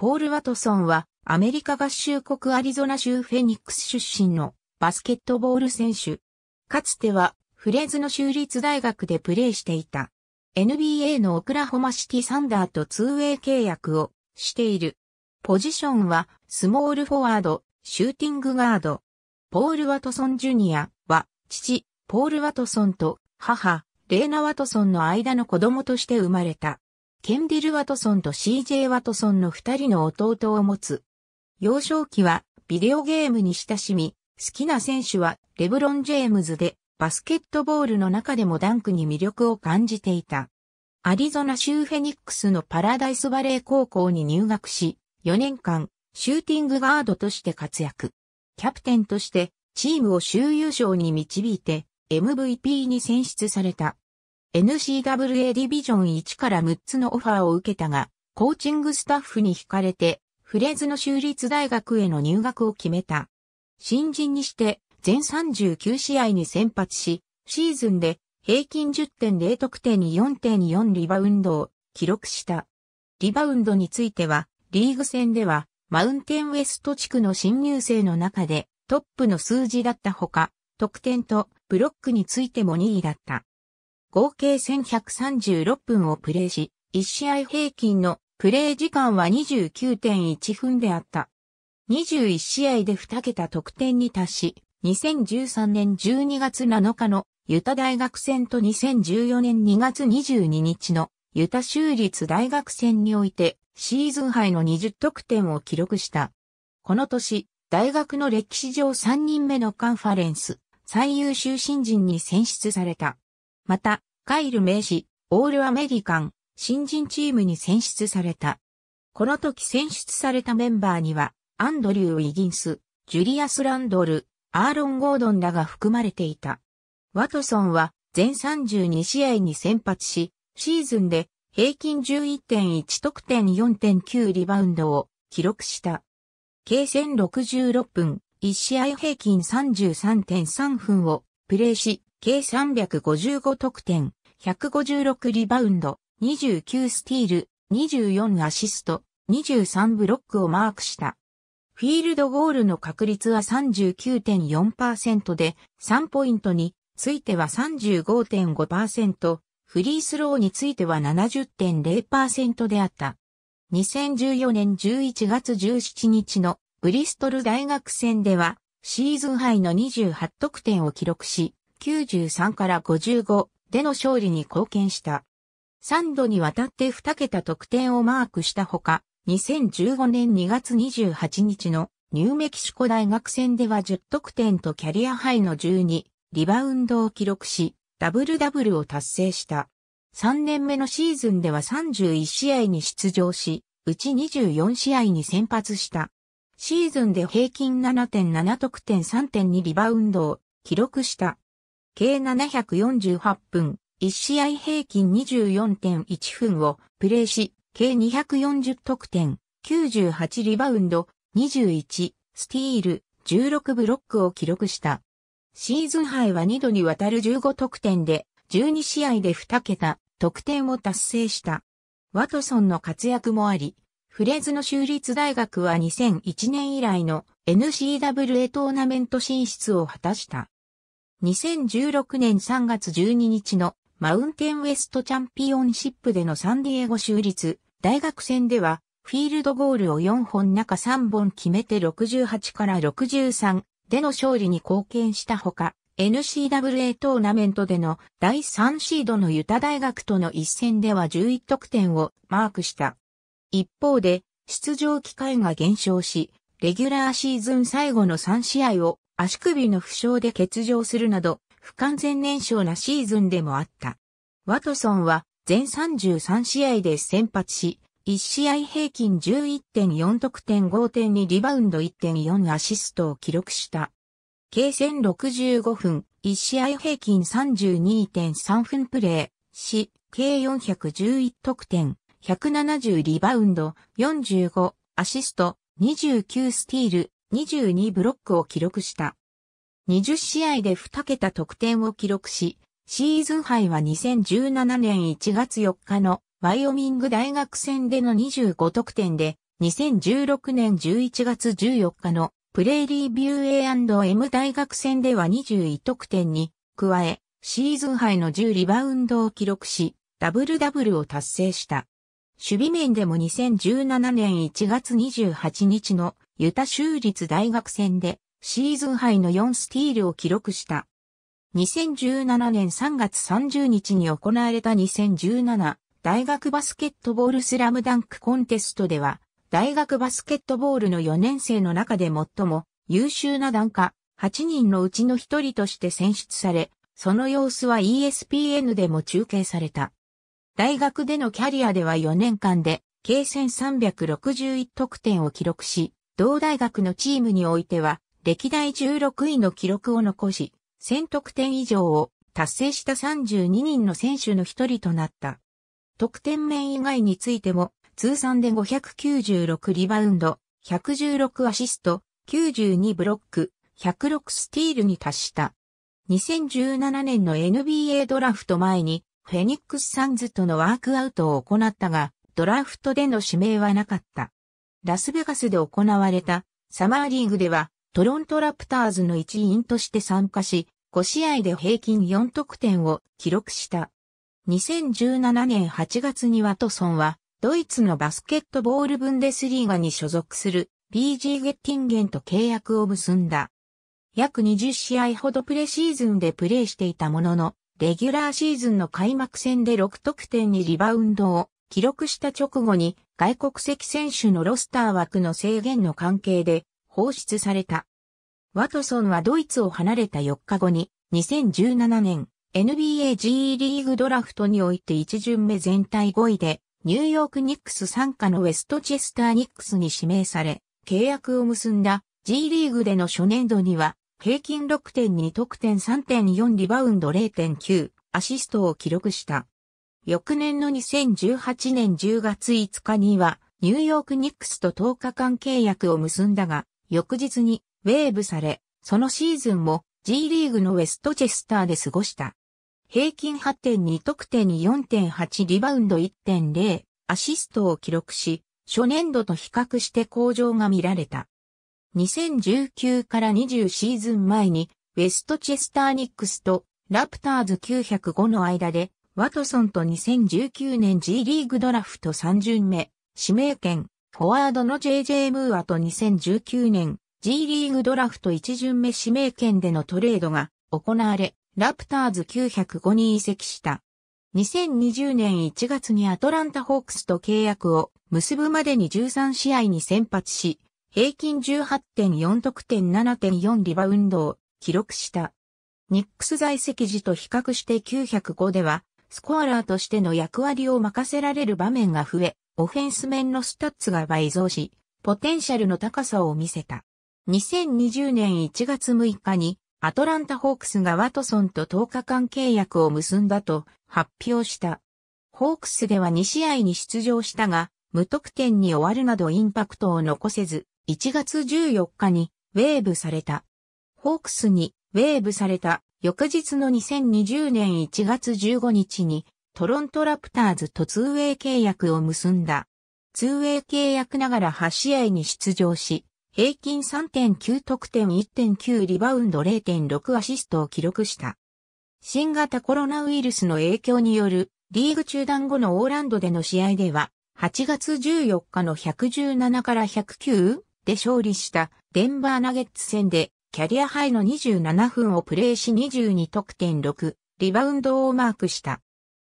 ポール・ワトソンはアメリカ合衆国アリゾナ州フェニックス出身のバスケットボール選手。かつてはフレーズの州立大学でプレーしていた。NBA のオクラホマシティサンダーと2ウ a イ契約をしている。ポジションはスモールフォワード、シューティングガード。ポール・ワトソン・ジュニアは父、ポール・ワトソンと母、レーナ・ワトソンの間の子供として生まれた。ケンディル・ワトソンと CJ ワトソンの二人の弟を持つ。幼少期はビデオゲームに親しみ、好きな選手はレブロン・ジェームズで、バスケットボールの中でもダンクに魅力を感じていた。アリゾナ州フェニックスのパラダイスバレー高校に入学し、4年間、シューティングガードとして活躍。キャプテンとして、チームを州優勝に導いて、MVP に選出された。n c w a ディビジョン1から6つのオファーを受けたが、コーチングスタッフに惹かれて、フレーズの州立大学への入学を決めた。新人にして、全39試合に先発し、シーズンで平均10.0得点に4.4リバウンドを記録した。リバウンドについては、リーグ戦では、マウンテンウエスト地区の新入生の中でトップの数字だったほか、得点とブロックについても2位だった。合計1136分をプレーし、1試合平均のプレー時間は29.1分であった。21試合で2桁得点に達し、2013年12月7日のユタ大学戦と2014年2月22日のユタ州立大学戦においてシーズン杯の20得点を記録した。この年、大学の歴史上3人目のカンファレンス最優秀新人に選出された。また、カイル名詞、オールアメリカン、新人チームに選出された。この時選出されたメンバーには、アンドリュー・ウィギンス、ジュリアス・ランドル、アーロン・ゴードンらが含まれていた。ワトソンは全32試合に先発し、シーズンで平均11.1得点4.9リバウンドを記録した。計戦66分、1試合平均33.3分をプレーし、計355得点、156リバウンド、29スティール、24アシスト、23ブロックをマークした。フィールドゴールの確率は39.4%で、3ポイントについては35.5%、フリースローについては70.0%であった。2014年11月17日のブリストル大学戦では、シーズンハイの28得点を記録し、93から55での勝利に貢献した。3度にわたって2桁得点をマークしたほか、2015年2月28日のニューメキシコ大学戦では10得点とキャリアハイの12リバウンドを記録し、ダブルダブルを達成した。3年目のシーズンでは31試合に出場し、うち24試合に先発した。シーズンで平均7.7得点3.2リバウンドを記録した。計748分、1試合平均24.1分をプレーし、計240得点、98リバウンド、21、スティール、16ブロックを記録した。シーズン杯は2度にわたる15得点で、12試合で2桁、得点を達成した。ワトソンの活躍もあり、フレーズの州立大学は2001年以来の n c w a トーナメント進出を果たした。2016年3月12日のマウンテンウエストチャンピオンシップでのサンディエゴ州立大学戦ではフィールドゴールを4本中3本決めて68から63での勝利に貢献したほか n c w a トーナメントでの第3シードのユタ大学との一戦では11得点をマークした。一方で出場機会が減少しレギュラーシーズン最後の3試合を足首の負傷で欠場するなど、不完全燃焼なシーズンでもあった。ワトソンは全33試合で先発し、1試合平均11.4得点5.2リバウンド1.4アシストを記録した。計戦65分、1試合平均32.3分プレーし、計411得点、170リバウンド、45アシスト、29スティール、22ブロックを記録した。20試合で2桁得点を記録し、シーズン杯は2017年1月4日のワイオミング大学戦での25得点で、2016年11月14日のプレーリービュー A&M 大学戦では21得点に加え、シーズン杯の10リバウンドを記録し、ダブルダブルを達成した。守備面でも2017年1月28日のユタ州立大学戦でシーズン杯の4スティールを記録した。2017年3月30日に行われた2017大学バスケットボールスラムダンクコンテストでは、大学バスケットボールの4年生の中で最も優秀な段下8人のうちの1人として選出され、その様子は ESPN でも中継された。大学でのキャリアでは4年間で、計1361得点を記録し、同大学のチームにおいては、歴代16位の記録を残し、1000得点以上を達成した32人の選手の一人となった。得点面以外についても、通算で596リバウンド、116アシスト、92ブロック、106スティールに達した。2017年の NBA ドラフト前に、フェニックスサンズとのワークアウトを行ったが、ドラフトでの指名はなかった。ラスベガスで行われたサマーリーグではトロントラプターズの一員として参加し、5試合で平均4得点を記録した。2017年8月にワトソンは、ドイツのバスケットボールブンデスリーガに所属する BG ゲッティンゲンと契約を結んだ。約20試合ほどプレシーズンでプレーしていたものの、レギュラーシーズンの開幕戦で6得点にリバウンドを記録した直後に外国籍選手のロスター枠の制限の関係で放出された。ワトソンはドイツを離れた4日後に2017年 NBA G リーグドラフトにおいて1巡目全体5位でニューヨークニックス参加のウェストチェスターニックスに指名され契約を結んだ G リーグでの初年度には平均6.2得点3.4リバウンド0.9アシストを記録した。翌年の2018年10月5日には、ニューヨークニックスと10日間契約を結んだが、翌日にウェーブされ、そのシーズンも G リーグのウェストチェスターで過ごした。平均8.2得点に4.8リバウンド1.0アシストを記録し、初年度と比較して向上が見られた。2019から20シーズン前にウェストチェスターニックスとラプターズ905の間でワトソンと2019年 G リーグドラフト3巡目、指名権、フォワードの JJ ムーアと2019年 G リーグドラフト1巡目指名権でのトレードが行われ、ラプターズ905に移籍した。2020年1月にアトランタホークスと契約を結ぶまでに13試合に先発し、平均18.4得点7.4リバウンドを記録した。ニックス在籍時と比較して905ではスコアラーとしての役割を任せられる場面が増え、オフェンス面のスタッツが倍増し、ポテンシャルの高さを見せた。2020年1月6日に、アトランタホークスがワトソンと10日間契約を結んだと発表した。ホークスでは2試合に出場したが、無得点に終わるなどインパクトを残せず、1月14日にウェーブされた。ホークスにウェーブされた翌日の2020年1月15日にトロントラプターズとツーウェイ契約を結んだ。ツーウェイ契約ながら8試合に出場し、平均3.9得点1.9リバウンド0.6アシストを記録した。新型コロナウイルスの影響によるリーグ中断後のオーランドでの試合では、8月14日の117から109で勝利したデンバーナゲッツ戦でキャリアハイの27分をプレーし22得点6、リバウンドをマークした。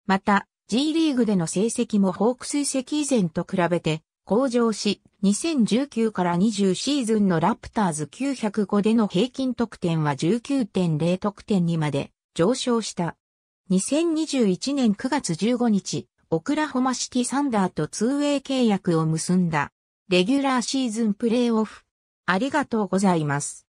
また、G リーグでの成績もホークス遺跡以前と比べて向上し、2019から20シーズンのラプターズ905での平均得点は19.0得点にまで上昇した。2021年9月15日、オクラホマシティサンダーとツーウェイ契約を結んだ。レギュラーシーズンプレイオフ。ありがとうございます。